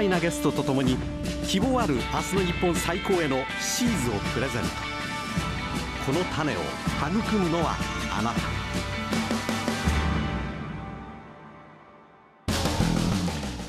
彩なゲストとに希望ある明日の日本最高へのシーズをプレゼントこの種を育むのはあなた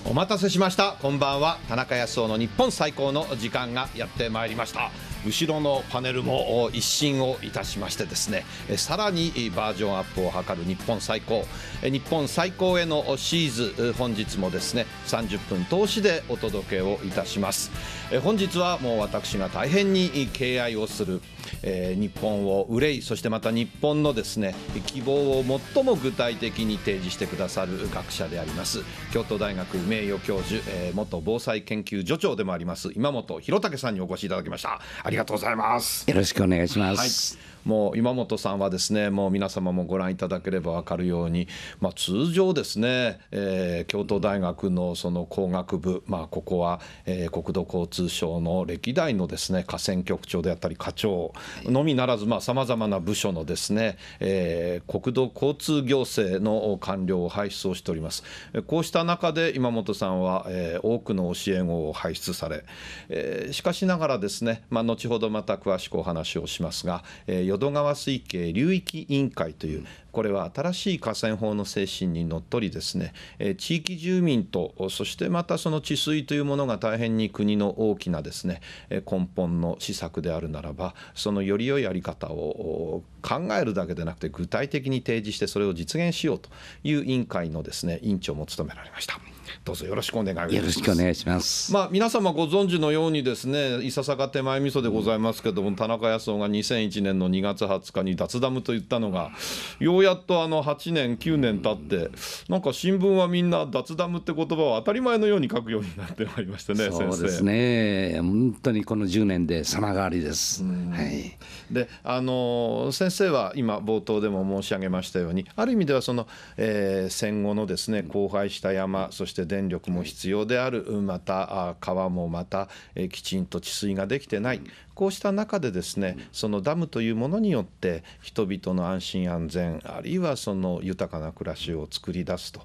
お待たせしましたこんばんは田中康夫の日本最高の時間がやってまいりました後ろのパネルも一新をいたしましてですねさらにバージョンアップを図る日本最高日本最高へのシーズ本日もですね30分通しでお届けをいたします。え本日はもう私が大変に敬愛をする、えー、日本を憂いそしてまた日本のですね希望を最も具体的に提示してくださる学者であります京都大学名誉教授、えー、元防災研究助長でもあります今本博武さんにお越しいただきましたありがとうございますよろしくお願いします、はいもう今本さんはですねもう皆様もご覧いただければ分かるように、まあ、通常ですね、えー、京都大学のその工学部、まあ、ここは、えー、国土交通省の歴代のですね河川局長であったり課長のみならずさまざ、まあ、な部署のですね、えー、国土交通行政の官僚を輩出をしております。こうした中で今本さんは、えー、多くの教え子を輩出され、えー、しかしながらですね、まあ、後ほどまた詳しくお話をしますが、えー淀川水系流域委員会というこれは新しい河川法の精神にのっとりですね、え地域住民とそしてまたその治水というものが大変に国の大きなですね、え根本の施策であるならばそのより良い在り方を考えるだけでなくて具体的に提示してそれを実現しようという委員会のですね委員長も務められました。どうぞよろしくお願いします。よろしくお願いします。まあ皆様ご存知のようにですね、いささか手前味噌でございますけども、田中康夫が2001年の2月20日に脱ダムと言ったのがようやっとあの8年9年経ってなんか新聞はみんな脱ダムって言葉を当たり前のように書くようになってまいりましたねそうですね本当にこの10年で様変わりです、はい、であの先生は今冒頭でも申し上げましたようにある意味ではその、えー、戦後のですね荒廃した山そして電力も必要であるまた川もまた、えー、きちんと治水ができてないこうした中でですねそのダムというものによって人々の安心安全あるいはその豊かな暮らしを作り出すと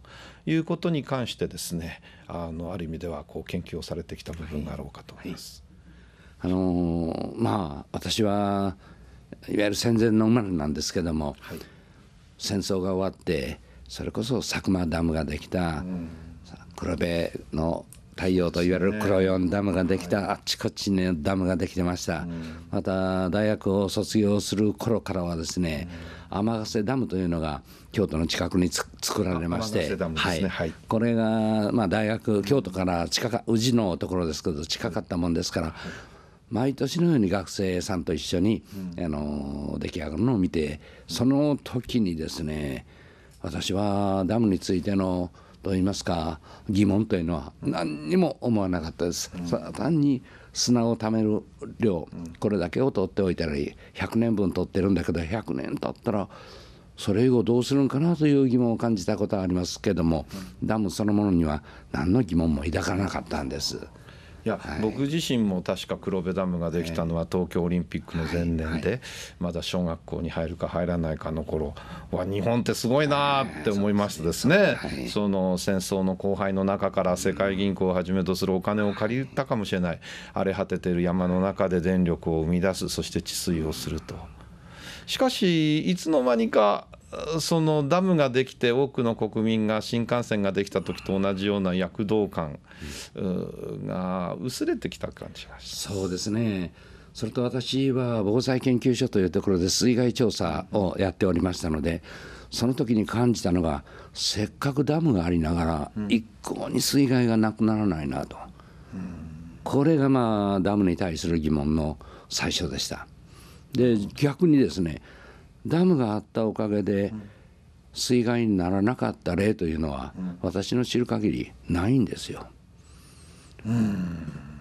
いうことに関してですねあのある意味ではこう研究をされてきた部分があろうかと思います。はいはい、あのー、まあ私はいわゆる戦前の生まれなんですけども、はい、戦争が終わってそれこそ佐久間ダムができた、黒部の太陽といわれる黒ロヨンダムができた、ね、あっちこっちに、ダムができてました、うん、また大学を卒業する頃からはですね、天ヶ瀬ダムというのが京都の近くに作られまして、これが、まあ、大学京都から近か宇治のところですけど近かったもんですから、はい、毎年のように学生さんと一緒に、うん、あの出来上がるのを見てその時にですね私はダムについての、と言いますか疑問というのは何にも思わなかったです。単に砂を貯める量これだけを取っておいたらいい100年分取ってるんだけど100年経ったらそれ以後どうするんかなという疑問を感じたことはありますけどもダムそのものには何の疑問も抱かなかったんです。いや、はい、僕自身も確か黒部ダムができたのは東京オリンピックの前年で、まだ小学校に入るか入らないかの頃は日本ってすごいなって思いましてですね、その戦争の荒廃の中から世界銀行をはじめとするお金を借りたかもしれない荒れ果ててる山の中で電力を生み出すそして治水をすると。しかしいつの間にかそのダムができて多くの国民が新幹線ができた時と同じような躍動感が薄れてきた感じがしそうですね。それと私は防災研究所というところで水害調査をやっておりましたので、その時に感じたのが、せっかくダムがありながら、一向に水害がなくならないなと、これがまあダムに対する疑問の最初でした。で逆にですねダムがあったおかげで水害にならなかった例というのは私の知る限りないんですよ。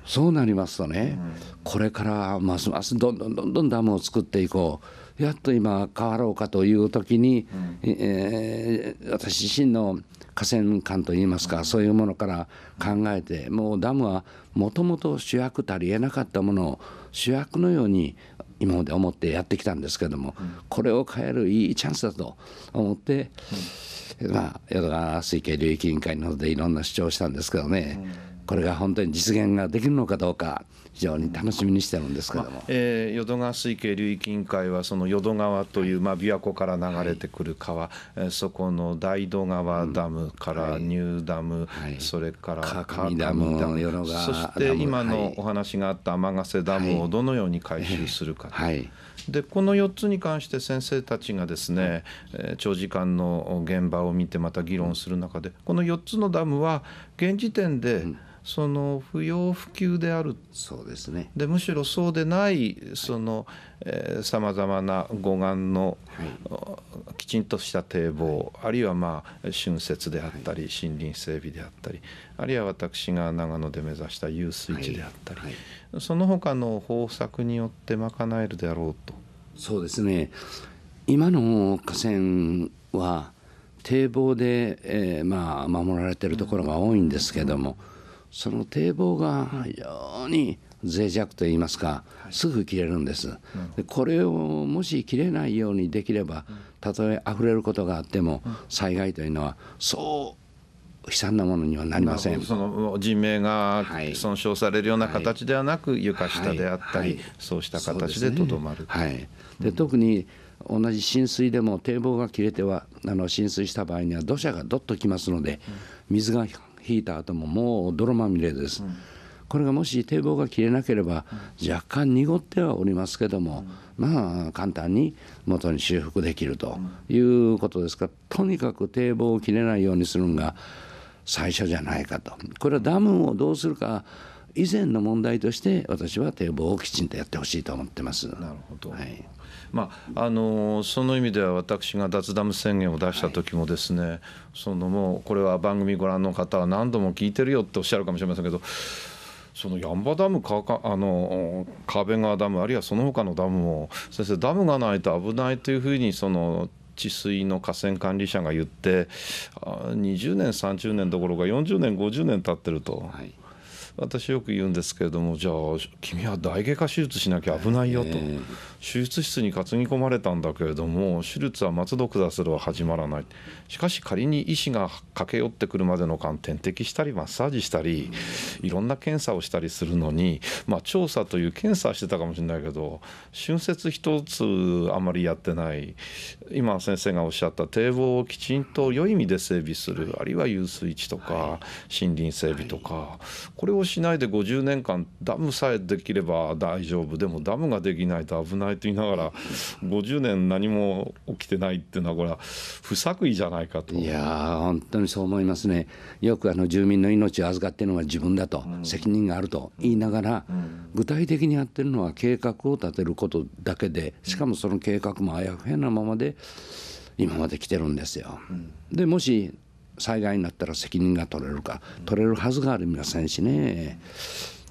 そうなりますとねこれからますますどんどんどんどんダムを作っていこうやっと今変わろうかという時に、えー、私自身の河川管といいますかそういうものから考えてもうダムはもともと主役たりえなかったものを主役のように今まで思ってやってきたんですけども、うん、これを変えるいいチャンスだと思って、うん、まあ、淀川水系流域委員会のどでいろんな主張をしたんですけどね、これが本当に実現ができるのかどうか。非常に楽しみにしてるんですけども、まあ、えー、淀川水系流域委員会はその淀川という、まあ、琵琶湖から流れてくる川、はい、そこの大戸川ダムからニューダム、はい、それから川上ダムダムそして今のお話があった天ヶ瀬ダムをどのように回収するか、はい、でこの4つに関して先生たちがですね、えー、長時間の現場を見てまた議論する中でこの4つのダムは現時点で、うんその不要不急であるそうです、ね、でむしろそうでないさまざまな護岸の、はい、きちんとした堤防、はい、あるいは、まあ、春節であったり、はい、森林整備であったりあるいは私が長野で目指した遊水地であったり、その他の方策によって賄えるであろうと。そうですね今の河川は堤防で、えー、まあ守られてるところが多いんですけども、うんその堤防が非常に脆弱といいますか、すぐ切れるんです、でこれをもし切れないようにできれば、たとえ溢れることがあっても、災害というのは、そう悲惨なものにはなりませんその人命が損傷されるような形ではなく、はい、床下であったり、はいはい、そうした形でとどまる。で、ねうん、特に同じ浸水でも堤防が切れてはあの浸水した場合には土砂がどっときますので水が引いた後ももう泥まみれです、うん、これがもし堤防が切れなければ若干濁ってはおりますけども、うん、まあ簡単に元に修復できるということですからとにかく堤防を切れないようにするのが最初じゃないかとこれはダムをどうするか以前の問題として私は堤防をきちんとやってほしいと思ってます。なるほど、はいまあ、あのその意味では私が脱ダム宣言を出した時もですね、はい、そのもうこれは番組ご覧の方は何度も聞いてるよっておっしゃるかもしれませんけど。そのンバダムかかあの壁川ダムあるいはその他のダムも先生ダムがないと危ないというふうにその治水の河川管理者が言って20年30年どころか40年50年経ってると。はい私よく言うんですけれどもじゃあ君は大外科手術しなきゃ危ないよと、えー、手術室に担ぎ込まれたんだけれども手術は松戸下するは始まらないしかし仮に医師が駆け寄ってくるまでの間点滴したりマッサージしたりいろんな検査をしたりするのに、まあ、調査という検査してたかもしれないけど春節一つあまりやってない今先生がおっしゃった堤防をきちんと良い意味で整備するあるいは遊水地とか森林整備とかこれをしないで50年間ダムさえできれば大丈夫でもダムができないと危ないと言いながら50年何も起きてないっていうのはこれは不作為じゃないかといや本当にそう思いますねよくあの住民の命を預かっているのは自分だと、うん、責任があると言いながら、うん、具体的にやってるのは計画を立てることだけでしかもその計画もあやふやなままで今まで来てるんですよ。でもし災害になったら責任が取れるか取れるはずがありませんしね。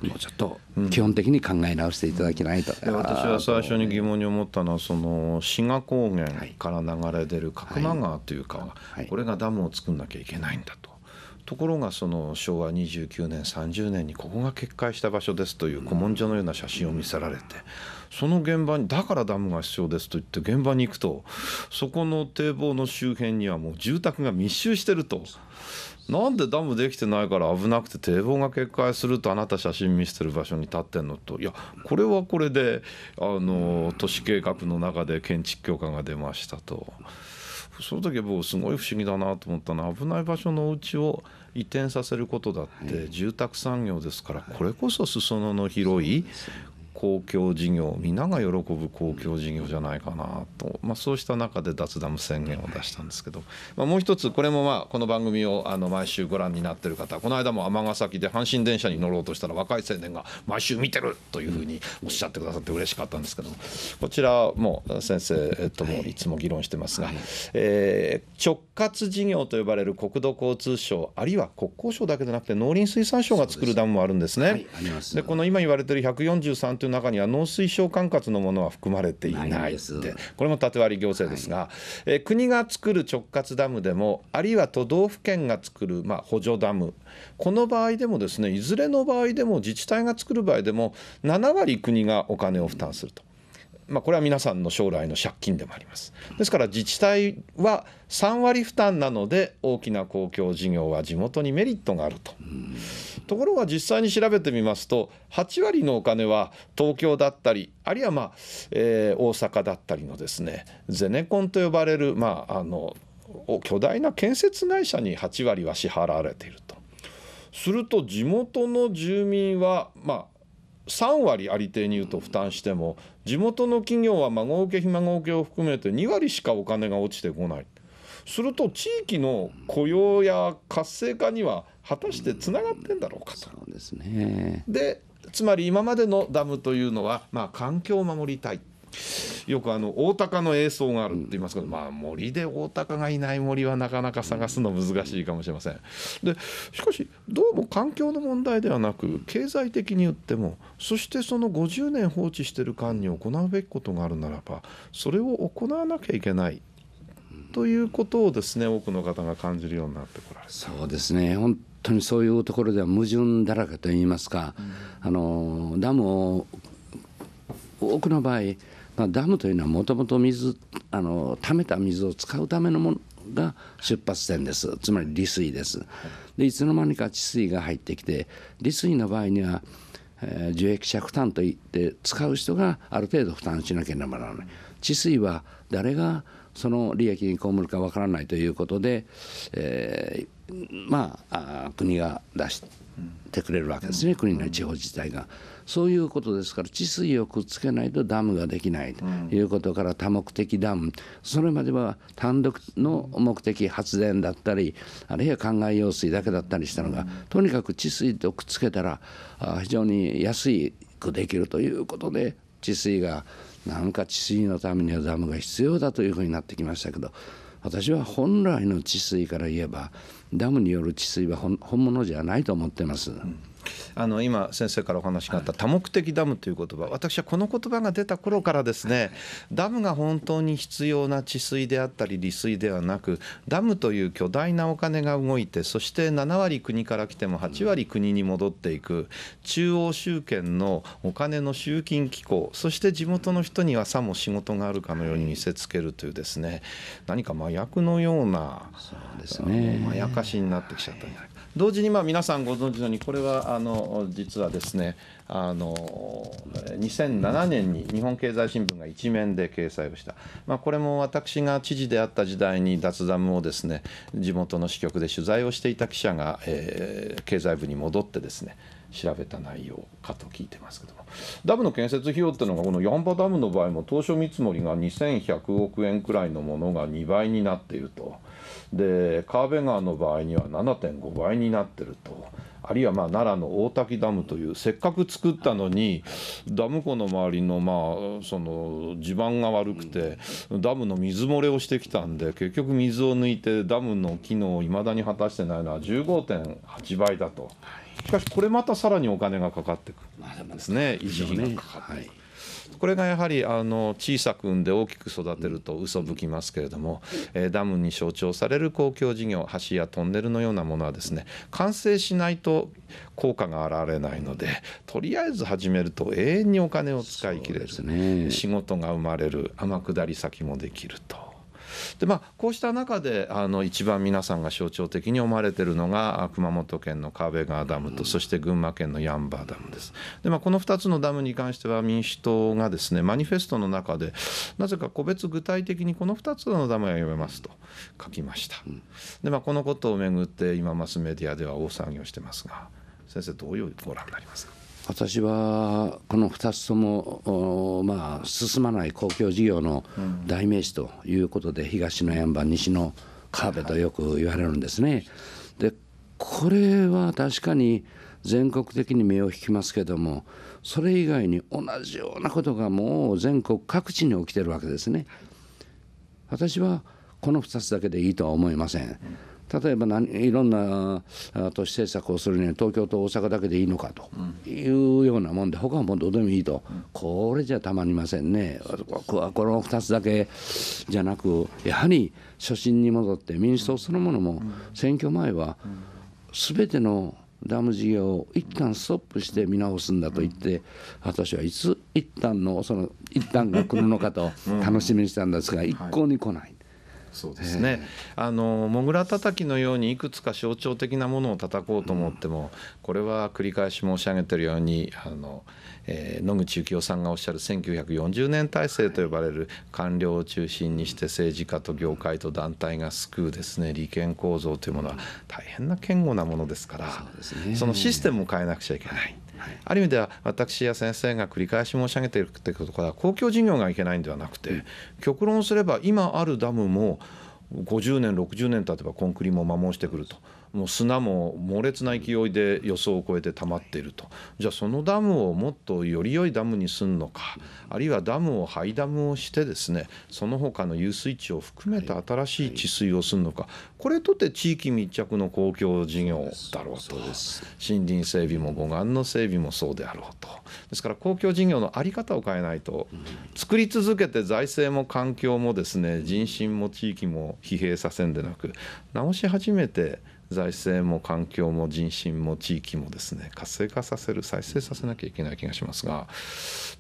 もうちょっと基本的に考え直していただけないと、うん、私は最初に疑問に思ったのはその志賀高原から流れ出る角間川という川、はいはい、これがダムを作んなきゃいけないんだと。ところがその昭和29年30年にここが決壊した場所ですという古文書のような写真を見せられてその現場にだからダムが必要ですと言って現場に行くとそこの堤防の周辺にはもう住宅が密集してると。なんでダムできてないから危なくて堤防が決壊するとあなた写真見せてる場所に立ってんのといやこれはこれであの都市計画の中で建築許可が出ましたとその時僕すごい不思議だなと思ったのは危ない場所のお家を移転させることだって住宅産業ですからこれこそ裾野の広い公共事業皆が喜ぶ公共事業じゃないかなと、まあ、そうした中で脱ダム宣言を出したんですけど、まあ、もう一つこれもまあこの番組をあの毎週ご覧になってる方この間も尼崎で阪神電車に乗ろうとしたら若い青年が毎週見てるというふうにおっしゃってくださって嬉しかったんですけどこちらも先生ともいつも議論してますが、えー、直轄事業と呼ばれる国土交通省あるいは国交省だけでなくて農林水産省が作るダムもあるんですね。でこの今言われてる143という中には農水省管轄のものは含まれていないでてこれも縦割り行政ですが、はい、え国が作る直轄ダムでもあるいは都道府県が作る、まあ、補助ダムこの場合でもですねいずれの場合でも自治体が作る場合でも7割国がお金を負担すると。うんまあ、これは皆さんの将来の借金でもあります。ですから自治体は3割負担なので大きな公共事業は地元にメリットがあると。ところが実際に調べてみますと8割のお金は東京だったりあるいはまあ、えー、大阪だったりのですねゼネコンと呼ばれる、まあ、あの巨大な建設会社に8割は支払われていると。すると地元の住民はまあ3割ありていに言うと負担しても地元の企業は孫請けひ孫請けを含めて2割しかお金が落ちてこないすると地域の雇用や活性化には果たしてつながってんだろうかと。うん、で、ね、つまり今までのダムというのは、まあ、環境を守りたいよくあの大鷹の映像があるって言いますけど、まあ森で大鷹がいない森はなかなか探すの難しいかもしれません。でしかしどうも環境の問題ではなく経済的に言ってもそしてその50年放置してる間に行うべきことがあるならばそれを行わなきゃいけない。ということをですね多くの方が感じるようになってこられそうですね本当にそういうところでは矛盾だらけといいますか、うん、あのダムを多くの場合ダムというのはもともと水あの溜めた水を使うためのものが出発点ですつまり利水ですでいつの間にか治水が入ってきて利水の場合には、えー、受益者負担といって使う人がある程度負担しなければならない治水は誰がその利益に被るかわからないということで、えー、まあ国が出してくれるわけですね、国の地方自治体が。そういうことですから治水をくっつけないとダムができないということから多目的ダムそれまでは単独の目的発電だったりあるいは灌漑用水だけだったりしたのがとにかく治水とくっつけたら非常に安くできるということで治水がなんか治水のためにはダムが必要だというふうになってきましたけど私は本来の治水から言えばダムによる治水は本物じゃないと思ってます。うんあの今先生からお話があった多目的ダムという言葉私はこの言葉が出た頃からですねダムが本当に必要な治水であったり利水ではなくダムという巨大なお金が動いてそして7割国から来ても8割国に戻っていく中央集権のお金の集金機構そして地元の人にはさも仕事があるかのように見せつけるというですね何か麻薬のような、ね、まやかしになってきちゃったんじゃないか。同時にまあ皆さんご存知のようにこれはあの実はですねあの2007年に日本経済新聞が一面で掲載をした、まあ、これも私が知事であった時代に脱ダムをですね地元の支局で取材をしていた記者が、えー、経済部に戻ってですね調べた内容かと聞いてますけどもダムの建設費用というのがこのヤンバダムの場合も当初見積もりが2100億円くらいのものが2倍になっていると。で川辺川の場合には7.5倍になってると。あるいはまあ奈良の大滝ダムというせっかく作ったのにダム湖の周りのまあその地盤が悪くてダムの水漏れをしてきたんで結局水を抜いてダムの機能をいまだに果たしてないのは15.8倍だとしかしこれまたさらにお金がかかってくるんですね維持費がかかってくる。はいこれがやはりあの小さく産んで大きく育てると嘘吹きますけれども、えー、ダムに象徴される公共事業橋やトンネルのようなものはですね完成しないと効果が現れないのでとりあえず始めると永遠にお金を使い切れる、ね、仕事が生まれる天下り先もできると。でまあこうした中であの一番皆さんが象徴的に思われてるのが熊本県の壁川ダムと、そして群馬県のヤンバーダムです。でまあこの2つのダムに関しては民主党がですねマニフェストの中でなぜか個別具体的にこの2つのダムは読めますと書きました。でまあこのことをめぐって今マスメディアでは大騒ぎをしてますが先生どういうご覧になりますか私はこの2つとも、まあ、進まない公共事業の代名詞ということで、東のやんば西の川辺とよく言われるんですね。でこれは確かに全国的に目を引きますけどもそれ以外に同じようなことがもう全国各地に起きてるわけですね。私はこの2つだけでいいとは思いません。例えば何いろんな都市政策をするには東京と大阪だけでいいのかというようなもんで他はもうどうでもいいとこれじゃたまりませんね僕はこの2つだけじゃなくやはり初心に戻って民主党そのものも選挙前は全てのダム事業を一旦ストップして見直すんだと言って、私はいつ一旦のその一旦が来るのかと楽しみにしたんですが、一向に来ない。そうですね、あのもぐらたたきのようにいくつか象徴的なものを叩こうと思っても、これは繰り返し申し上げているようにあの、えー、野口幸雄さんがおっしゃる1940年体制と呼ばれる官僚を中心にして政治家と業界と団体が救うですね利権構造というものは大変な堅固なものですからそのシステムを変えなくちゃいけない。ある意味では私や先生が繰り返し申し上げているということから公共事業がいけないんではなくて極論すれば今あるダムも50年60年経てばコンクリも摩耗してくると。もう砂も猛烈な勢いで予想を超えて溜まっているとじゃあそのダムをもっとより良いダムにすんのかあるいはダムを廃ダムをしてですねその他の遊水地を含めた新しい治水をするのかこれとって地域密着の公共事業だろうと森林整備も護岸の整備もそうであろうとですから公共事業の在り方を変えないと、うん、作り続けて財政も環境もですね人心も地域も疲弊させんでなく直し始めて財政も環境も人心も地域もですね活性化させる再生させなきゃいけない気がしますが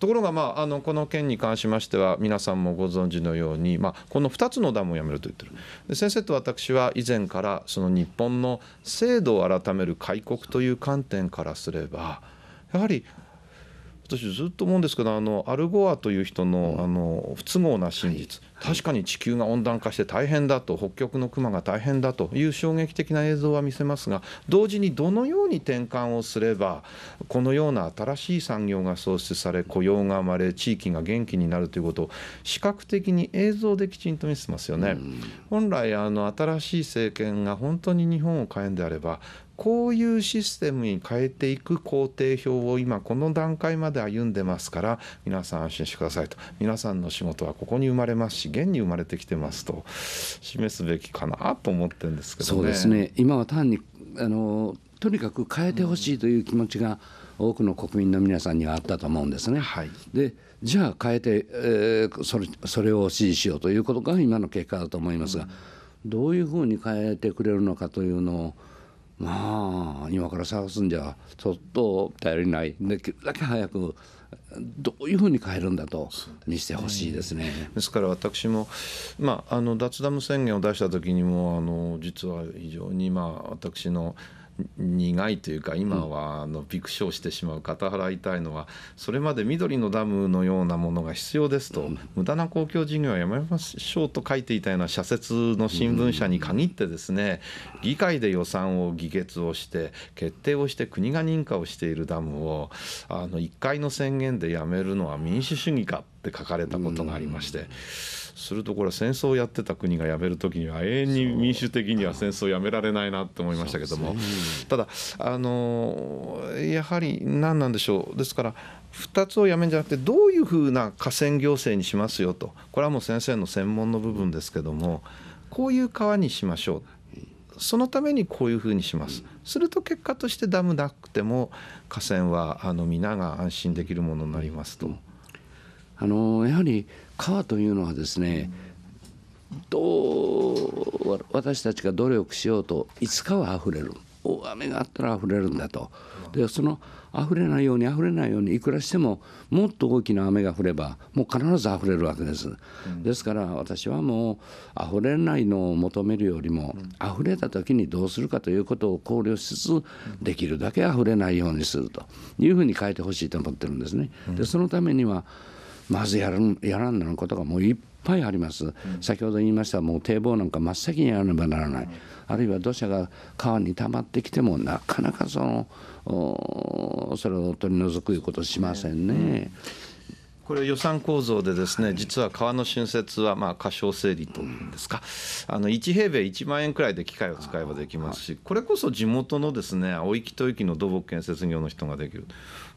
ところが、まあ、あのこの件に関しましては皆さんもご存知のように、まあ、この2つのダムをやめると言ってるで先生と私は以前からその日本の制度を改める開国という観点からすればやはり私ずっと思うんですけどあのアルゴアという人のあの不都合な真実、はい、確かに地球が温暖化して大変だと北極の熊が大変だという衝撃的な映像は見せますが同時にどのように転換をすればこのような新しい産業が創出され雇用が生まれ地域が元気になるということを視覚的に映像できちんと見せますよね。本来あの新しい政権が本当に日本を変えんであればこういうシステムに変えていく工程表を今この段階まで歩んでますから皆さん安心してくださいと皆さんの仕事はここに生まれますし現に生まれてきてますと示すべきかなと思ってるんですけど、ね、そうですね今は単にあのとにかく変えてほしいという気持ちが多くの国民の皆さんにはあったと思うんですね。はい、でじゃあ変えて、えー、それそれを支持しようということが今の結果だと思いますが、うん、どういうふうに変えてくれるのかというのをまあ今から探すんじゃちょっと頼りないできるだけ早くどういうふうに変えるんだとにしてほしいですね、ですから私も、まあ、あの脱ダム宣言を出した時にもあの実は非常に、まあ、私の苦いというか今はあのしょうしてしまう肩払いたいのはそれまで緑のダムのようなものが必要ですと、無駄な公共事業はやめましょうと書いていたような社説の新聞社に限ってですね、議会で予算を議決をして決定をして国が認可をしているダムをあの1回の宣言でやめるのは民主主義かって書かれたことがありまして。うんするとこれは戦争をやってた国がやめる時には永遠に民主的には戦争をやめられないなと思いましたけども、ただあのやはり何なんでしょうですから2つをやめるんじゃなくてどういうふうな河川行政にしますよとこれはもう先生の専門の部分ですけどもこういう川にしましょうそのためにこういうふうにします。すると結果としてダムなくても河川はあの皆が安心できるものになりますと。あのやはり川というのはですね、どう私たちが努力しようといつかは溢れる大雨があったら溢れるんだとでその溢れないように溢れないようにいくらしてももっと大きな雨が降ればもう必ず溢れるわけです、ですから私はもう溢れないのを求めるよりも、溢れた時にどうするかということを考慮しつつできるだけ溢れないようにするというふうに変えてほしいと思ってるんですねでそのためにはまずやらやらんなことがもういっぱいあります、うん、先ほど言いましたもう堤防なんか真っ先にやらねばならない、うん、あるいは土砂が川に溜まってきてもなかなかそのそれを取り除くいうことしませんね。これ予算構造でですね、実は川の新設はまあ過小整理というんですか、あの1平米1万円くらいで機械を使えばできますし、これこそ地元のですね、青域と域の土木建設業の人ができる。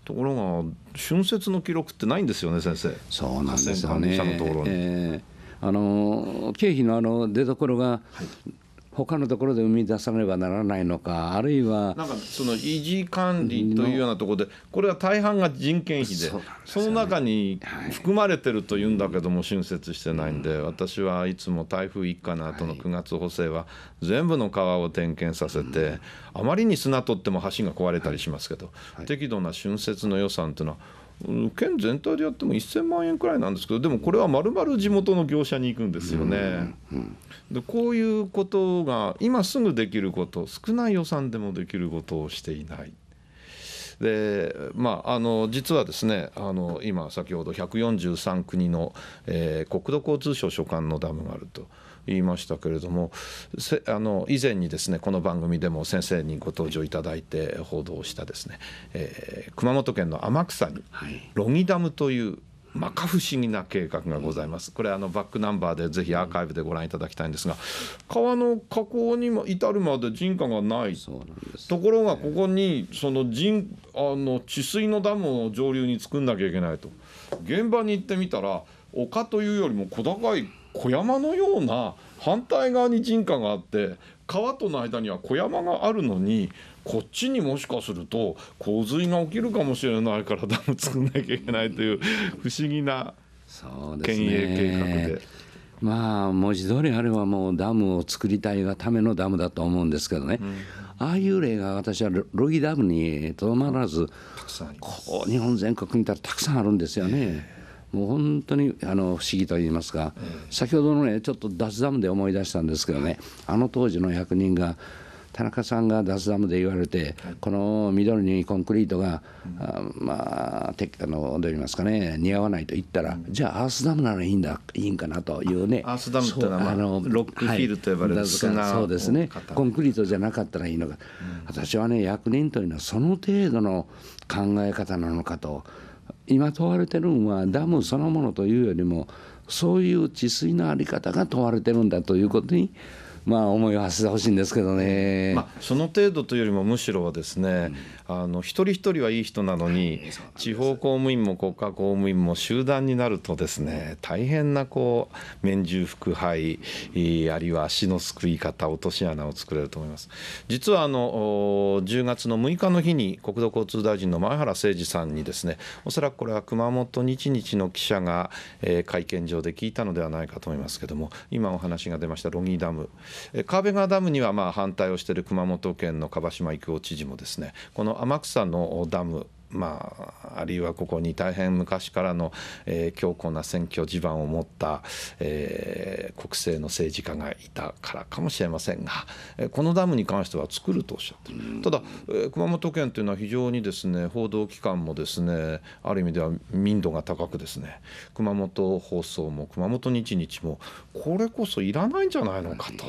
ところが春節の記録ってないんですよね先生そうなんですよね、あの経費のあの出所が、はい他のところで生み出さねばならないのかあるいはなんかその維持管理というようなところでこれは大半が人件費で、ね、その中に含まれてるというんだけども春節してないんで、私はいつも台風一過の後の9月補正は全部の川を点検させて、あまりに砂取っても橋が壊れたりしますけど、はいはい、適度な春節の予算というのは県全体でやっても1000万円くらいなんですけどでもこれはまるまる地元の業者に行くんですよね。でこういうことが今すぐできること少ない予算でもできることをしていない。でまあ、あの実はですねあの今先ほど143国の、えー、国土交通省所管のダムがあると。言いましたけれどもあの以前にですねこの番組でも先生にご登場いただいて報道したですね、えー、熊本県の天草にロギダムという摩訶不思議な計画がございます。これあのバックナンバーでぜひアーカイブでご覧いただきたいんですが、川の河口にも至るまで人家がない。ところがここにその人あの治水のダムを上流に作んなきゃいけないと。現場に行ってみたら丘というよりも小高い小山のような反対側に人家があって川との間には小山があるのにこっちにもしかすると洪水が起きるかもしれないからダム作んなきゃいけないという不思議な県営計画で。でまあ文字通りあれはもうダムを作りたいがためのダムだと思うんですけどね、うんああいう例が私はロギダムにとどまらず、日本全国にたらたくさんあるんですよね。もう本当にあの不思議と言いますか、先ほどのねちょっと脱ダムで思い出したんですけどねあの当時の役人が田中さんが脱ダムで言われて、この緑にコンクリートが、あまあてあのどう言いますかね似合わないと言ったら、じゃあアースダムならいいんだいいんかなというねアースダムってのは、あ、のロックフィールと呼ばれるはい、そうですねコンクリートじゃなかったらいいのか、私はね役人というのはその程度の考え方なのかと。今問われてるのはダムそのものというよりもそういう治水の在り方が問われてるんだということにまあ思いを馳せてほしいんですけどね、まあ、その程度というよりもむしろはですね、あの一人一人はいい人なのに、地方公務員も国家公務員も集団になるとですね大変なこう面従腹背あるいは足のすくい方落とし穴を作れると思います実はあの10月の6日の日に国土交通大臣の前原誠二さんにですねおそらくこれは熊本日日の記者が、えー、会見場で聞いたのではないかと思いますけども今お話が出ましたロギーダム、えー、川辺川ダムにはまあ反対をしている熊本県の樺島育夫知事もですねこの天草のダムまあ、あるいはここに大変昔からの、えー、強固な選挙地盤を持った、えー、国政の政治家がいたからかもしれませんが、えー、このダムに関しては作るとおっしゃってるただ、えー、熊本県というのは非常にですね報道機関もですねある意味では民度が高くですね熊本放送も熊本日日もこれこそいらないんじゃないのかと。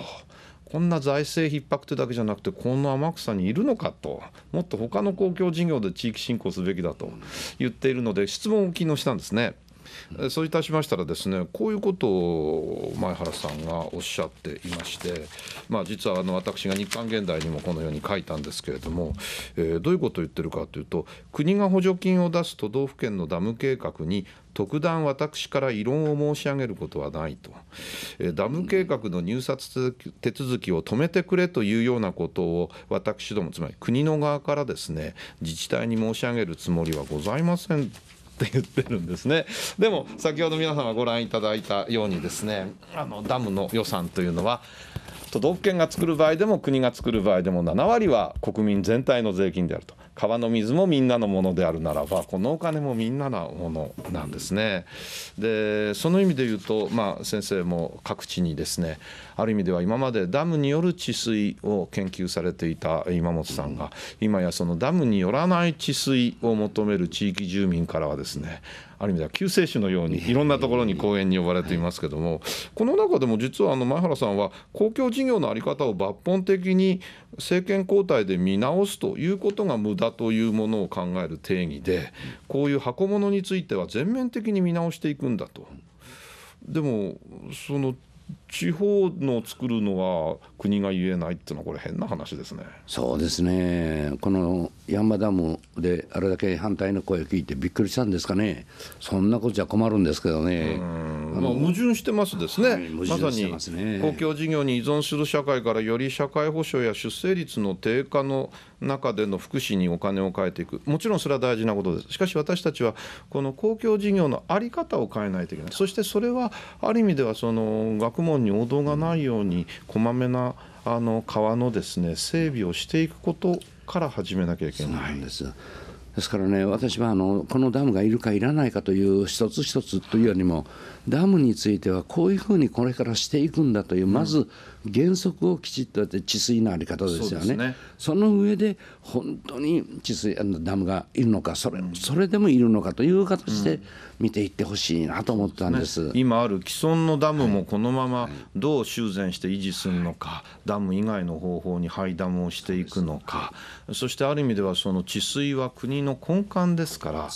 こんな財政逼迫ってだけじゃなくて、この天草にいるのかと、もっと他の公共事業で地域振興すべきだと言っているので、質問を機能したんですね。そういたしましたらですねこういうことを前原さんがおっしゃっていまして、まあ、実はあの私が日刊現代にもこのように書いたんですけれども、えー、どういうことを言ってるかというと国が補助金を出す都道府県のダム計画に特段私から異論を申し上げることはないと、えダム計画の入札手続きを止めてくれというようなことを私どもつまり国の側からですね自治体に申し上げるつもりはございませんって言ってるんですねでも先ほど皆様ご覧いただいたようにですねあのダムの予算というのは都道府県が作る場合でも国が作る場合でも7割は国民全体の税金であると川の水もみんなのものであるならばこのお金もみんなのものなんですね。でその意味で言うと、まあ、先生も各地にですねある意味では今までダムによる治水を研究されていた今本さんが今やそのダムによらない治水を求める地域住民からはですねある意味では救世主のようにいろんなところに講演に呼ばれていますけども、この中でも実はあの前原さんは公共事業の在り方を抜本的に政権交代で見直すということが無駄というものを考える定義でこういう箱物については全面的に見直していくんだと。でもその地方の作るのは国が言えないっていうのはこれ変な話ですねそうですねこの山ンマダムであれだけ反対の声を聞いてびっくりしたんですかねそんなことじゃ困るんですけどねまあ、矛盾してますですねはい、まさに公共事業に依存する社会からより社会保障や出生率の低下の中での福祉にお金を変えていくもちろんそれは大事なことですしかし私たちはこの公共事業のあり方を変えないといけないそしてそれはある意味ではその学問本に王道がないようにこまめなあの川のですね整備をしていくことから始めなきゃいけないんです。ですからね、私はあのこのダムがいるかいらないかという一つ一つというよりも、ダムについてはこういうふうにこれからしていくんだという、まず原則をきちっとやって、治水の在り方ですよね、そねその上で本当に治水あのダムがいるのかそれ、それでもいるのかという形で、見ていってほしいなと思ったんです、ね、今ある既存のダムもこのままどう修繕して維持するのか、はい、ダム以外の方法に廃ダムをしていくのか、そしてある意味ではその治水は国の根幹ですから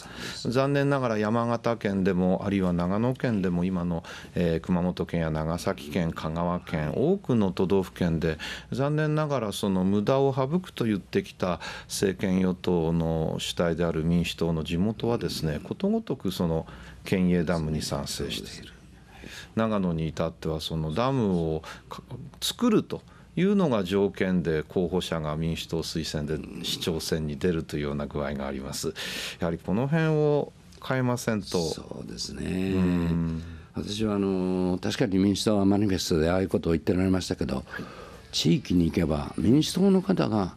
残念ながら山形県でもあるいは長野県でも今の、えー、熊本県や長崎県香川県多くの都道府県で残念ながらその無駄を省くと言ってきた政権与党の主体である民主党の地元はですねことごとくその県営ダムに賛成している長野に至ってはそのダムを作るというのが条件で候補者が民主党推薦で市長選に出るというような具合がありますやはりこの辺を変えませんとそうですね、私はあの確かに民主党はマニフェストでああいうことを言ってられましたけど、地域に行けば民主党の方が、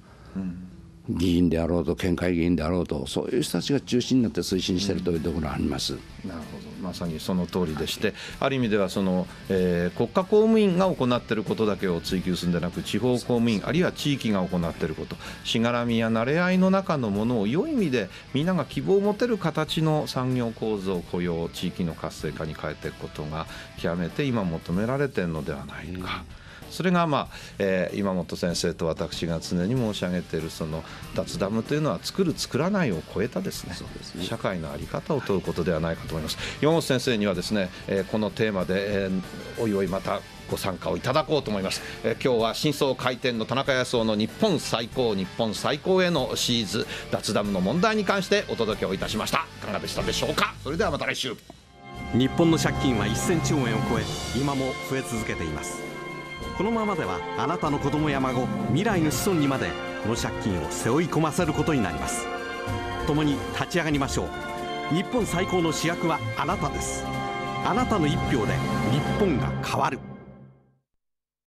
議員であろうと県会議員であろうとそういう人たちが中心になって推進しているというところがあります、うん、なるほどまさにその通りでして、はい、ある意味ではその、えー、国家公務員が行っていることだけを追求するんじゃなく地方公務員あるいは地域が行っていることしがらみや慣れ合いの中のものを良い意味でみんなが希望を持てる形の産業構造雇用地域の活性化に変えていくことが極めて今求められているのではないか。うんそれが、まあえー、今本先生と私が常に申し上げているその脱ダムというのは作る作らないを超えたですね、ね、社会の在り方を問うことではないかと思います、はい、山本先生にはですね、えー、このテーマで、えー、おいおいまたご参加をいただこうと思います、えー、今日は真相回転の田中康夫の日本最高日本最高へのシリーズ脱ダムの問題に関してお届けをいたしましたいかがでしたでしょうかそれではまた来週日本の借金は1000兆円を超え今も増え続けていますこのままではあなたの子供や孫未来の子孫にまでこの借金を背負い込ませることになります共に立ち上がりましょう日本最高の主役はあなたですあなたの一票で日本が変わる